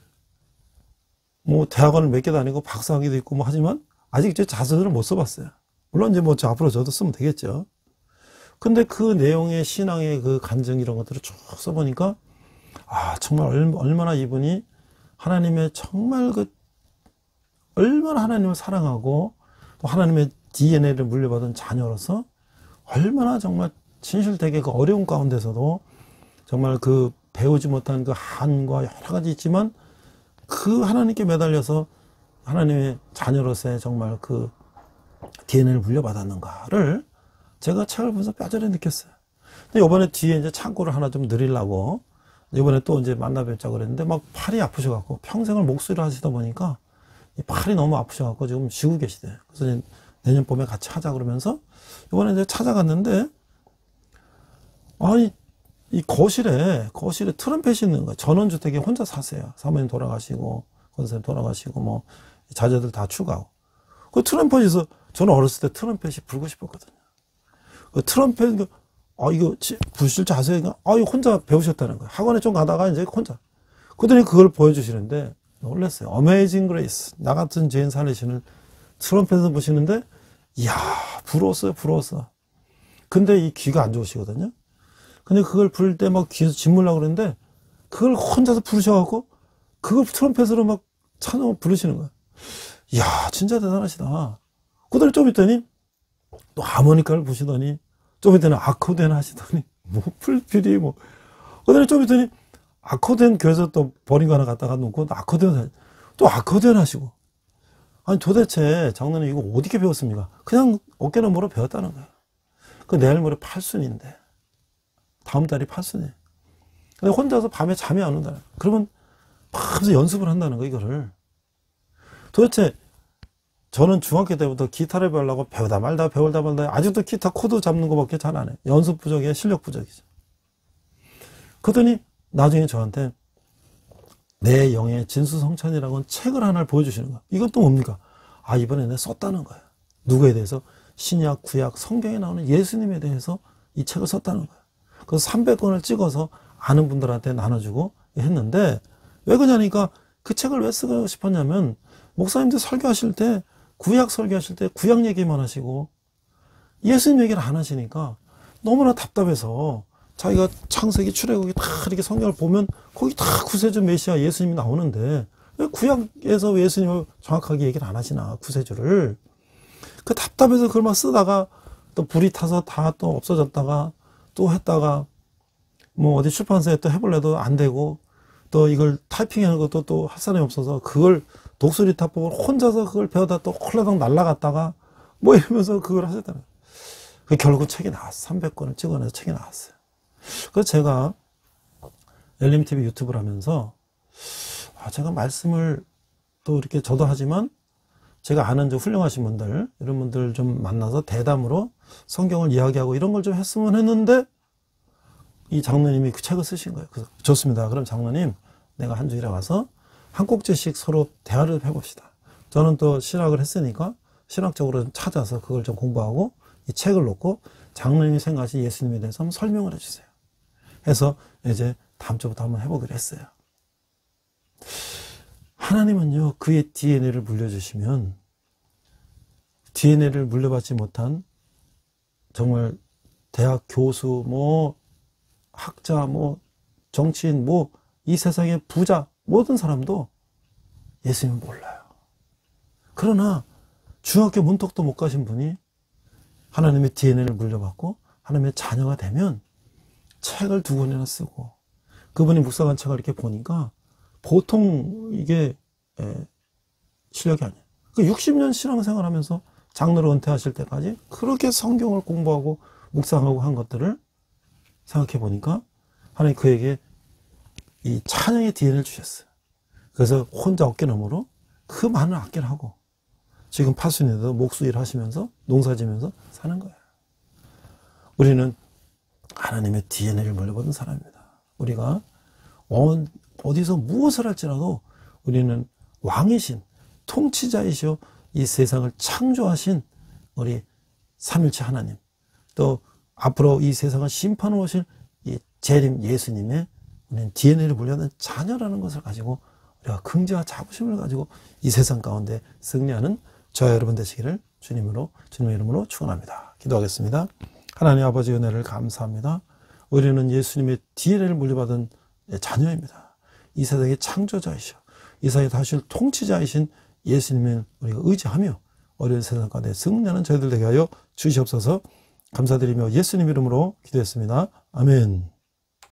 뭐 대학원을 몇 개 다니고 박사학위도 있고 뭐 하지만 아직 제 자서전을 못 써봤어요. 물론 이제 뭐 앞으로 저도 쓰면 되겠죠. 근데 그 내용의 신앙의 그 간증 이런 것들을 쭉 써보니까 아 정말 얼마나 이분이 하나님의 정말 그 얼마나 하나님을 사랑하고 또 하나님의 DNA를 물려받은 자녀로서 얼마나 정말 진실되게 그 어려운 가운데서도 정말 그 배우지 못한 그 한과 여러 가지 있지만 그 하나님께 매달려서 하나님의 자녀로서의 정말 그 DNA를 물려받았는가를 제가 책을 보면서 뼈저리 느꼈어요. 근데 이번에 뒤에 이제 창고를 하나 좀 늘리려고 이번에 또 이제 만나 뵙자 고 그랬는데 막 팔이 아프셔갖고 평생을 목수를 하시다 보니까 팔이 너무 아프셔갖고 지금 쉬고 계시대. 그래서 내년 봄에 같이 하자 그러면서 이번에 이제 찾아갔는데 아니 이 거실에 거실에 트럼펫이 있는 거야. 전원주택에 혼자 사세요. 사모님 돌아가시고 권사님 돌아가시고 뭐 자제들 다 추가하고 그 트럼펫에서 저는 어렸을 때 트럼펫이 불고 싶었거든요. 그 트럼펫, 아, 이거 부실 자세히, 아, 이거 혼자 배우셨다는 거예요. 학원에 좀 가다가 이제 혼자. 그랬더 그걸 보여주시는데 놀랐어요. 어메이징 그레이스. 나 같은 죄인 살리시는 트럼펫을 보시는데, 이야, 부러웠어요, 부러웠어. 근데 이 귀가 안 좋으시거든요. 근데 그걸 부를 때 막 귀에서 짓물라 그러는데, 그걸 혼자서 부르셔갖고, 그걸 트럼펫으로 막찬양 부르시는 거예요. 이야, 진짜 대단하시다. 그대로 좀 있더니 또 하모니카를 보시더니 좀 있더니 아코디언 하시더니 뭐풀필리뭐 그다음에 좀 있더니 아코디언 교회에서 또 버린 거 하나 갖다가 놓고 아코디또 아코디언 하시고 아니 도대체 장로님 이거 어떻게 배웠습니까? 그냥 어깨너머로 배웠다는 거예요. 그 내일 모레 팔순인데 다음 달이 팔순이에요. 근데 혼자서 밤에 잠이 안 온다. 그러면 밤새 연습을 한다는 거 이거를. 도대체 저는 중학교 때부터 기타를 배우려고 배우다 말다 배우다 말다 아직도 기타 코드 잡는 것밖에 잘 안 해. 연습 부족이 실력 부족이죠. 그러더니 나중에 저한테 내 영의 진수성찬이라는 책을 하나를 보여주시는 거야. 이건 또 뭡니까? 아 이번에 내가 썼다는 거야. 누구에 대해서? 신약, 구약, 성경에 나오는 예수님에 대해서 이 책을 썼다는 거야. 그래서 300권을 찍어서 아는 분들한테 나눠주고 했는데 왜 그러냐니까 그 책을 왜 쓰고 싶었냐면 목사님들 설교하실 때 구약 설교하실 때 구약 얘기만 하시고 예수님 얘기를 안 하시니까 너무나 답답해서 자기가 창세기 출애굽이 다 이렇게 성경을 보면 거기 다 구세주 메시아 예수님이 나오는데 왜 구약에서 예수님을 정확하게 얘기를 안 하시나 구세주를 그 답답해서 그걸 막 쓰다가 또 불이 타서 다 또 없어졌다가 또 했다가 뭐 어디 출판사에 또 해볼래도 안 되고 또 이걸 타이핑하는 것도 또 할 사람이 없어서 그걸 독수리 타법을 혼자서 그걸 배우다 또 홀라당 날라갔다가 뭐 이러면서 그걸 하셨다는 그 결국 책이 나왔어요. 300권을 찍어내서 책이 나왔어요. 그래서 제가 엘리미 t v 유튜브를 하면서 아, 제가 말씀을 또 이렇게 저도 하지만 제가 아는 좀 훌륭하신 분들 이런 분들 좀 만나서 대담으로 성경을 이야기하고 이런 걸 좀 했으면 했는데 이 장로님이 그 책을 쓰신 거예요. 그래서 좋습니다. 그럼 장로님 내가 한 주일에 와서 한 꼭지씩 서로 대화를 해봅시다. 저는 또 실학을 했으니까 실학적으로 찾아서 그걸 좀 공부하고 이 책을 놓고 장로님이 생각하신 예수님에 대해서 한번 설명을 해주세요. 해서 이제 다음 주부터 한번 해보기로 했어요. 하나님은요, 그의 DNA를 물려주시면 DNA를 물려받지 못한 정말 대학 교수, 뭐, 학자, 뭐, 정치인, 뭐, 이 세상의 부자, 모든 사람도 예수님 몰라요. 그러나 중학교 문턱도 못 가신 분이 하나님의 DNA를 물려받고 하나님의 자녀가 되면 책을 두 권이나 쓰고 그분이 묵상한 책을 이렇게 보니까 보통 이게 예, 실력이 아니에요. 그 60년 신앙생활 하면서 장로로 은퇴하실 때까지 그렇게 성경을 공부하고 묵상하고 한 것들을 생각해 보니까 하나님 그에게 이 찬양의 DNA를 주셨어요. 그래서 혼자 어깨너머로 그 많은 악기를 하고 지금 파순에서 목수일 하시면서 농사지면서 사는 거예요. 우리는 하나님의 DNA를 물려받은 사람입니다. 우리가 온, 어디서 무엇을 할지라도 우리는 왕이신 통치자이시오 이 세상을 창조하신 우리 삼일체 하나님 또 앞으로 이 세상을 심판하실 이 재림 예수님의 네, DNA를 보려는 자녀라는 것을 가지고 우리가 긍지와 자부심을 가지고 이 세상 가운데 승리하는 저 여러분 되시기를 주님으로 주님의 이름으로 축원합니다. 기도하겠습니다. 하나님 아버지 은혜를 감사합니다. 우리는 예수님의 DNA를 물려받은 네, 자녀입니다. 이 세상의 창조자이시오. 이 세상의 다시 통치자이신 예수님을 우리가 의지하며 어려운 세상 가운데 승리하는 저희들 되게 하여 주시옵소서 감사드리며 예수님 이름으로 기도했습니다. 아멘.